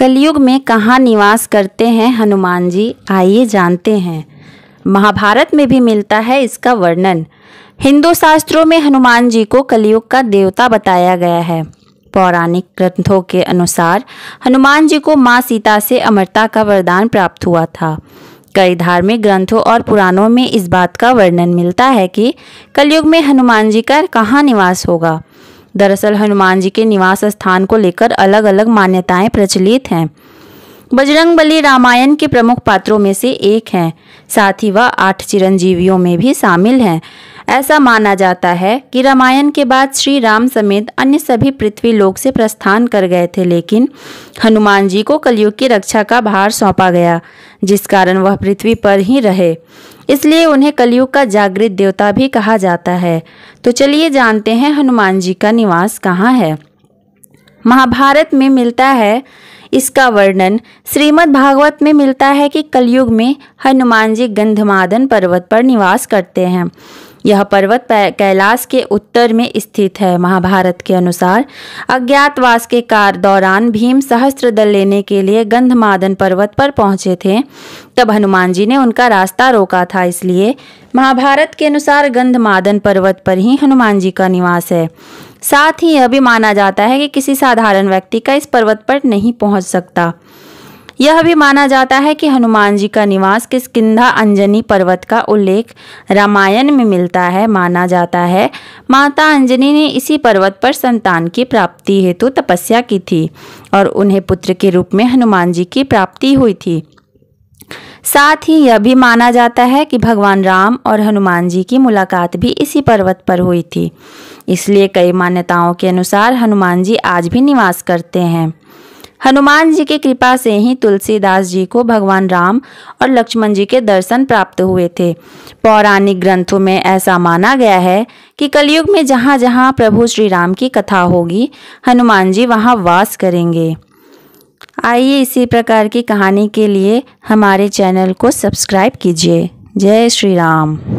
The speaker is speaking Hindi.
कलयुग में कहाँ निवास करते हैं हनुमान जी आइए जानते हैं महाभारत में भी मिलता है इसका वर्णन हिंदू शास्त्रों में हनुमान जी को कलयुग का देवता बताया गया है पौराणिक ग्रंथों के अनुसार हनुमान जी को माँ सीता से अमरता का वरदान प्राप्त हुआ था कई धार्मिक ग्रंथों और पुराणों में इस बात का वर्णन मिलता है कि कलयुग में हनुमान जी का कहाँ निवास होगा दरअसल हनुमान जी के निवास स्थान को लेकर अलग अलग मान्यताएं प्रचलित हैं बजरंग बली रामायण के प्रमुख पात्रों में से एक हैं साथ ही वह आठ चिरंजीवियों में भी शामिल हैं ऐसा माना जाता है कि रामायण के बाद श्री राम समेत अन्य सभी पृथ्वी लोक से प्रस्थान कर गए थे लेकिन हनुमान जी को कलयुग की रक्षा का भार सौंपा गया जिस कारण वह पृथ्वी पर ही रहे इसलिए उन्हें कलयुग का जागृत देवता भी कहा जाता है तो चलिए जानते हैं हनुमान जी का निवास कहाँ है महाभारत में मिलता है इसका वर्णन श्रीमद् भागवत में मिलता है कि कलयुग में हनुमान जी गंधमादन पर्वत पर निवास करते हैं यह पर्वत कैलाश के उत्तर में स्थित है महाभारत के अनुसार अज्ञातवास के कार दौरान भीम सहस्त्र दल लेने के लिए गंधमादन पर्वत पर पहुंचे थे तब हनुमान जी ने उनका रास्ता रोका था इसलिए महाभारत के अनुसार गंधमादन पर्वत पर ही हनुमान जी का निवास है साथ ही यह भी माना जाता है कि किसी साधारण व्यक्ति का इस पर्वत पर नहीं पहुंच सकता यह भी माना जाता है कि हनुमान जी का निवास किस किंधा अंजनी पर्वत का उल्लेख रामायण में मिलता है माना जाता है माता अंजनी ने इसी पर्वत पर संतान की प्राप्ति हेतु तो तपस्या की थी और उन्हें पुत्र के रूप में हनुमान जी की प्राप्ति हुई थी साथ ही यह भी माना जाता है कि भगवान राम और हनुमान जी की मुलाकात भी इसी पर्वत पर हुई थी इसलिए कई मान्यताओं के अनुसार हनुमान जी आज भी निवास करते हैं हनुमान जी की कृपा से ही तुलसीदास जी को भगवान राम और लक्ष्मण जी के दर्शन प्राप्त हुए थे पौराणिक ग्रंथों में ऐसा माना गया है कि कलयुग में जहाँ जहाँ प्रभु श्री राम की कथा होगी हनुमान जी वहाँ वास करेंगे आइए इसी प्रकार की कहानी के लिए हमारे चैनल को सब्सक्राइब कीजिए जय श्री राम